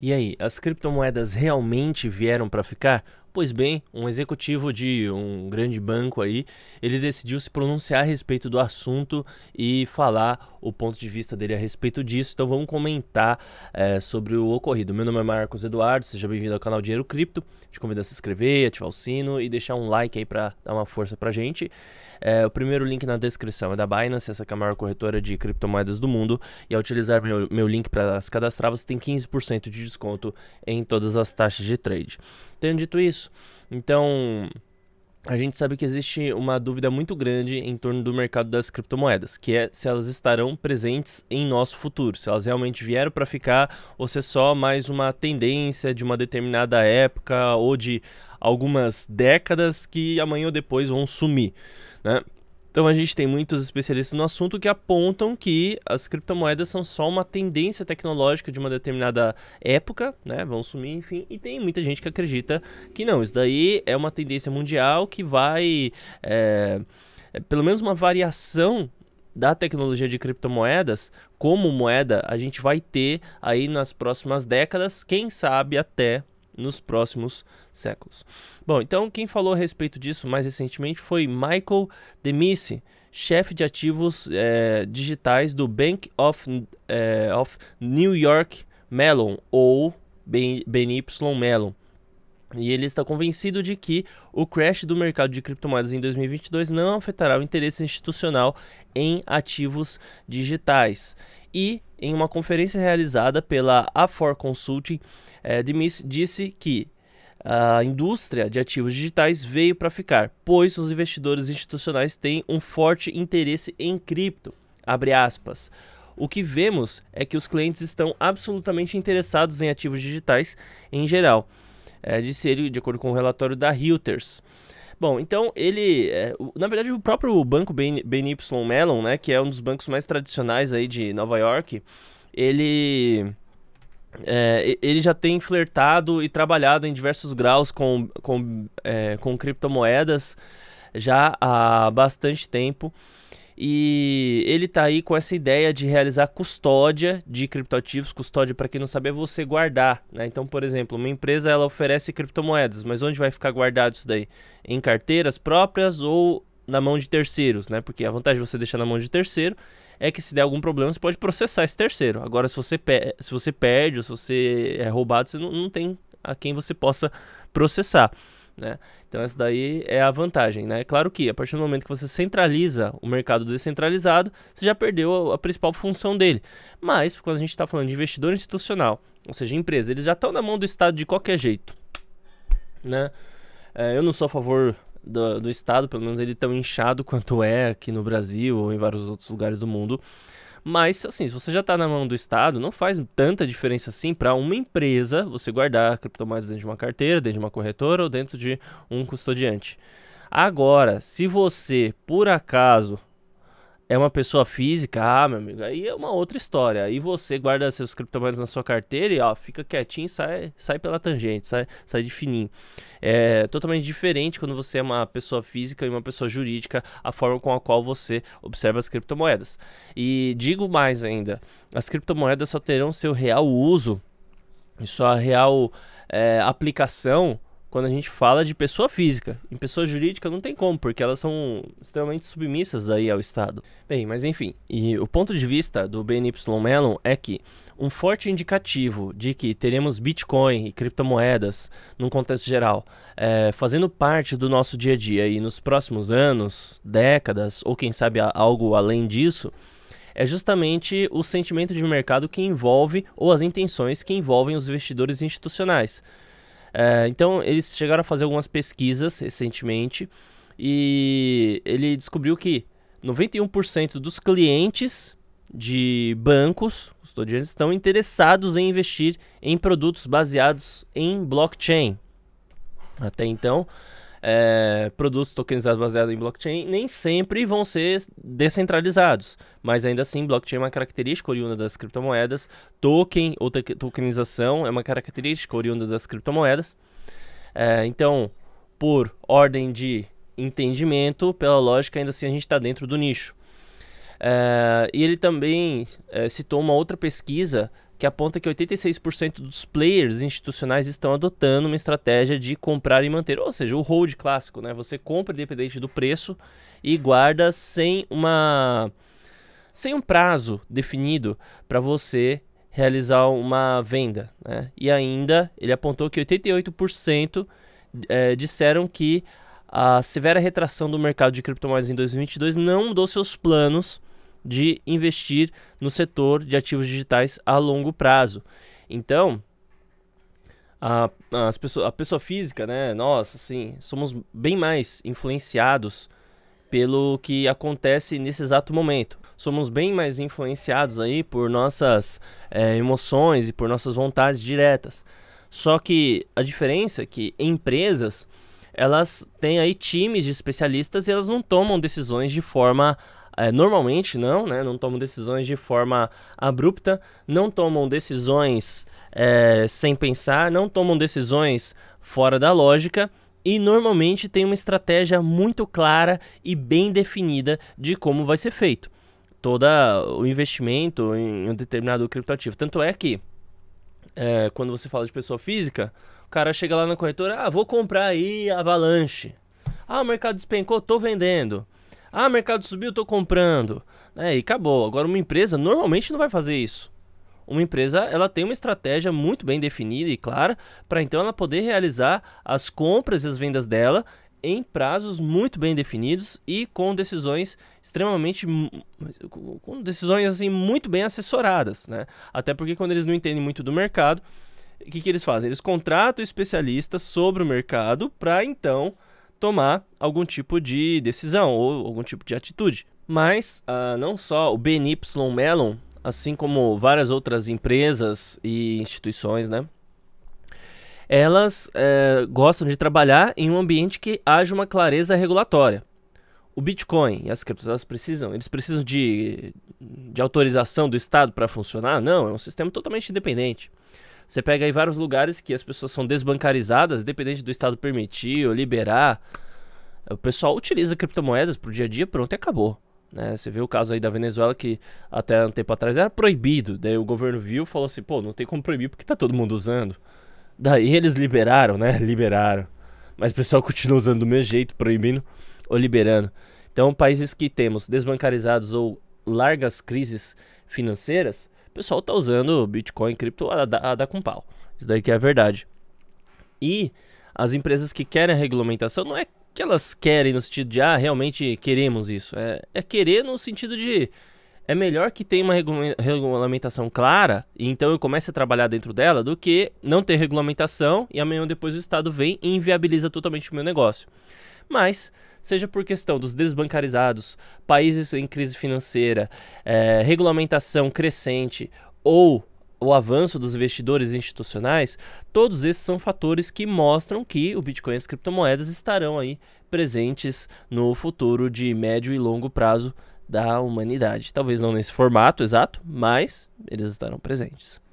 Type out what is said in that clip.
E aí, as criptomoedas realmente vieram para ficar? Pois bem, um executivo de um grande banco aí, ele decidiu se pronunciar a respeito do assunto e falar o ponto de vista dele a respeito disso. Então vamos comentar é, sobre o ocorrido. Meu nome é Marcos Eduardo, seja bem-vindo ao canal Dinheiro Cripto. Te convido a se inscrever, ativar o sino e deixar um like aí para dar uma força pra gente. É, o primeiro link na descrição é da Binance, essa é a maior corretora de criptomoedas do mundo. E ao utilizar meu, meu link para se cadastrar, você tem 15% de desconto em todas as taxas de trade. Tendo dito isso, então a gente sabe que existe uma dúvida muito grande em torno do mercado das criptomoedas, que é se elas estarão presentes em nosso futuro, se elas realmente vieram para ficar ou se é só mais uma tendência de uma determinada época ou de algumas décadas que amanhã ou depois vão sumir, né? Então a gente tem muitos especialistas no assunto que apontam que as criptomoedas são só uma tendência tecnológica de uma determinada época, né? Vão sumir, enfim. E tem muita gente que acredita que não. Isso daí é uma tendência mundial que vai. É, é pelo menos uma variação da tecnologia de criptomoedas como moeda, a gente vai ter aí nas próximas décadas, quem sabe até nos próximos séculos. Bom, então quem falou a respeito disso mais recentemente foi Michael Demisi, chefe de ativos é, digitais do Bank of, é, of New York Mellon, ou BNY Mellon, e ele está convencido de que o crash do mercado de criptomoedas em 2022 não afetará o interesse institucional em ativos digitais. E, em uma conferência realizada pela A4 Consulting, eh, Demis disse que a indústria de ativos digitais veio para ficar, pois os investidores institucionais têm um forte interesse em cripto. Abre aspas. O que vemos é que os clientes estão absolutamente interessados em ativos digitais em geral é, disse ele, de acordo com o relatório da Reuters. Bom, então ele, é, na verdade, o próprio banco BNY Mellon, né, que é um dos bancos mais tradicionais aí de Nova York, ele é, ele já tem flertado e trabalhado em diversos graus com, com, é, com criptomoedas já há bastante tempo. E ele está aí com essa ideia de realizar custódia de criptoativos. Custódia, para quem não sabe, é você guardar. Né? Então, por exemplo, uma empresa ela oferece criptomoedas, mas onde vai ficar guardado isso daí? Em carteiras próprias ou na mão de terceiros, né? Porque a vantagem de você deixar na mão de terceiro é que se der algum problema, você pode processar esse terceiro. Agora, se você, se você perde ou se você é roubado, você não, não tem a quem você possa processar. Né? Então essa daí é a vantagem, né? Claro que a partir do momento que você centraliza o mercado descentralizado, você já perdeu a, a principal função dele. Mas quando a gente está falando de investidor institucional, ou seja, empresa, eles já estão na mão do Estado de qualquer jeito, né? É, eu não sou a favor do, do Estado, pelo menos ele é tão inchado quanto é aqui no Brasil ou em vários outros lugares do mundo. Mas, assim, se você já está na mão do Estado, não faz tanta diferença assim para uma empresa você guardar criptomoedas dentro de uma carteira, dentro de uma corretora ou dentro de um custodiante. Agora, se você, por acaso, é uma pessoa física, ah, meu amigo, aí é uma outra história. Aí você guarda seus criptomoedas na sua carteira e ó, fica quietinho, sai, sai pela tangente, sai, sai de fininho. É totalmente diferente quando você é uma pessoa física e uma pessoa jurídica, a forma com a qual você observa as criptomoedas. E digo mais ainda, as criptomoedas só terão seu real uso e sua real é, aplicação quando a gente fala de pessoa física. Em pessoa jurídica não tem como, porque elas são extremamente submissas aí ao Estado. Bem, mas enfim, e o ponto de vista do BNY Mellon é que um forte indicativo de que teremos Bitcoin e criptomoedas, num contexto geral, é, fazendo parte do nosso dia a dia e nos próximos anos, décadas, ou quem sabe algo além disso, é justamente o sentimento de mercado que envolve ou as intenções que envolvem os investidores institucionais é, então, eles chegaram a fazer algumas pesquisas recentemente e ele descobriu que 91% dos clientes de bancos, custodiantes, estão interessados em investir em produtos baseados em blockchain. Até então, é, produtos tokenizados baseados em blockchain nem sempre vão ser descentralizados, mas ainda assim, blockchain é uma característica oriunda das criptomoedas, token ou tokenização é uma característica oriunda das criptomoedas. É, então, por ordem de entendimento, pela lógica, ainda assim a gente está dentro do nicho. É, e ele também é, citou uma outra pesquisa que aponta que 86% dos players institucionais estão adotando uma estratégia de comprar e manter, ou seja, o hold clássico, né? Você compra independente do preço e guarda sem uma sem um prazo definido para você realizar uma venda, né? E ainda ele apontou que 88% é, eh, disseram que a severa retração do mercado de criptomoedas em 2022 não mudou seus planos de investir no setor de ativos digitais a longo prazo. Então, a, as pessoa, a pessoa física, né, nós, assim, somos bem mais influenciados pelo que acontece nesse exato momento. Somos bem mais influenciados aí por nossas é, emoções e por nossas vontades diretas. Só que a diferença é que empresas elas têm aí times de especialistas e elas não tomam decisões de forma é, normalmente não, né? Não tomam decisões de forma abrupta, não tomam decisões é, sem pensar, não tomam decisões fora da lógica e normalmente tem uma estratégia muito clara e bem definida de como vai ser feito todo o investimento em um determinado criptoativo. Tanto é que é, quando você fala de pessoa física, o cara chega lá na corretora, ah, vou comprar aí Avalanche. Ah, o mercado despencou, tô vendendo. Ah, mercado subiu, estou comprando. É, e acabou. Agora, uma empresa normalmente não vai fazer isso. Uma empresa ela tem uma estratégia muito bem definida e clara para então ela poder realizar as compras e as vendas dela em prazos muito bem definidos e com decisões extremamente com decisões assim muito bem assessoradas, né? Até porque quando eles não entendem muito do mercado, o que, que eles fazem? Eles contratam especialistas sobre o mercado para então tomar algum tipo de decisão ou algum tipo de atitude. Mas uh, não só o BNY Mellon, assim como várias outras empresas e instituições, né? Elas é, gostam de trabalhar em um ambiente que haja uma clareza regulatória. O Bitcoin e as criptos, elas precisam, eles precisam de, de autorização do Estado para funcionar? Não, é um sistema totalmente independente. Você pega aí vários lugares que as pessoas são desbancarizadas, dependente do Estado permitir ou liberar. O pessoal utiliza criptomoedas pro dia a dia, pronto, e acabou. Né? Você viu o caso aí da Venezuela que até um tempo atrás era proibido. Daí o governo viu e falou assim, pô, não tem como proibir porque tá todo mundo usando. Daí eles liberaram, né? Liberaram. Mas o pessoal continua usando do mesmo jeito, proibindo ou liberando. Então, países que temos desbancarizados ou largas crises financeiras, pessoal tá usando Bitcoin, cripto a, a, a dar com pau. Isso daí que é a verdade. E as empresas que querem a regulamentação não é que elas querem no sentido de, ah, realmente queremos isso. É, é querer no sentido de. É melhor que tenha uma regulamentação clara e então eu comece a trabalhar dentro dela do que não ter regulamentação e amanhã depois o Estado vem e inviabiliza totalmente o meu negócio. Mas seja por questão dos desbancarizados, países em crise financeira, é, regulamentação crescente ou o avanço dos investidores institucionais, todos esses são fatores que mostram que o Bitcoin e as criptomoedas estarão aí presentes no futuro de médio e longo prazo da humanidade. Talvez não nesse formato exato, mas eles estarão presentes.